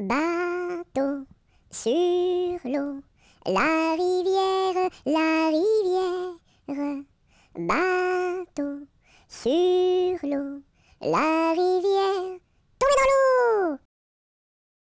bateau sur l'eau. La rivière, la rivière, bateau sur l'eau. La rivière.